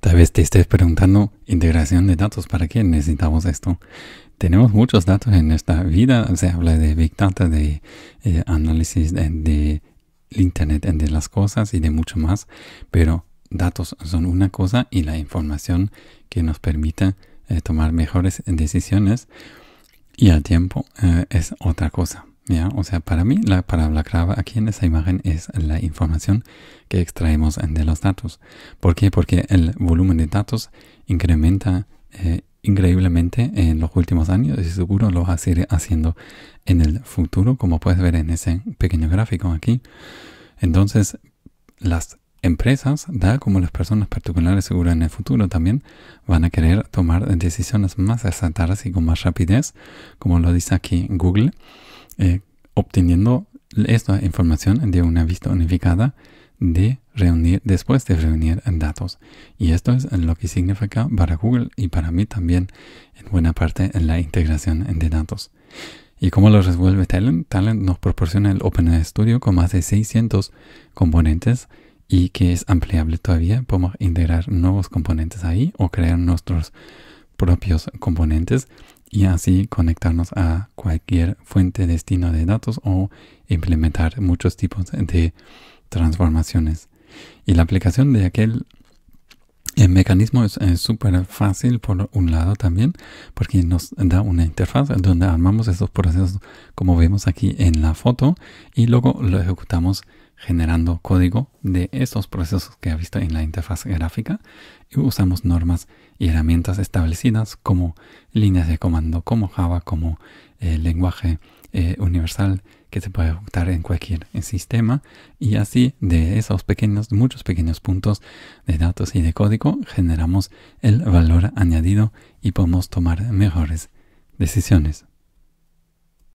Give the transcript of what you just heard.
Tal vez te estés preguntando, integración de datos, ¿para qué necesitamos esto? Tenemos muchos datos en nuestra vida, se habla de Big Data, de eh, análisis de, Internet, de las cosas y de mucho más, pero datos son una cosa y la información que nos permita eh, tomar mejores decisiones y al tiempo eh, es otra cosa. O sea, para mí la palabra clave aquí en esta imagen es la información que extraemos de los datos. ¿Por qué? Porque el volumen de datos incrementa eh, increíblemente en los últimos años y seguro lo va a seguir haciendo en el futuro, como puedes ver en ese pequeño gráfico aquí. Entonces, las empresas, da como las personas particulares seguro en el futuro también, van a querer tomar decisiones más acertadas y con más rapidez, como lo dice aquí Google. Eh, obteniendo esta información de una vista unificada de reunir después de reunir datos y esto es lo que significa para Google y para mí también en buena parte en la integración de datos y cómo lo resuelve Talent Talent nos proporciona el Open Studio con más de 600 componentes y que es ampliable todavía podemos integrar nuevos componentes ahí o crear nuestros propios componentes y así conectarnos a cualquier fuente destino de datos o implementar muchos tipos de transformaciones. Y la aplicación de aquel el mecanismo es súper fácil por un lado también, porque nos da una interfaz donde armamos esos procesos como vemos aquí en la foto y luego lo ejecutamos generando código de esos procesos que ha visto en la interfaz gráfica y usamos normas y herramientas establecidas como líneas de comando, como Java, como el eh, lenguaje eh, universal que se puede adoptar en cualquier eh, sistema y así de esos pequeños, muchos pequeños puntos de datos y de código generamos el valor añadido y podemos tomar mejores decisiones.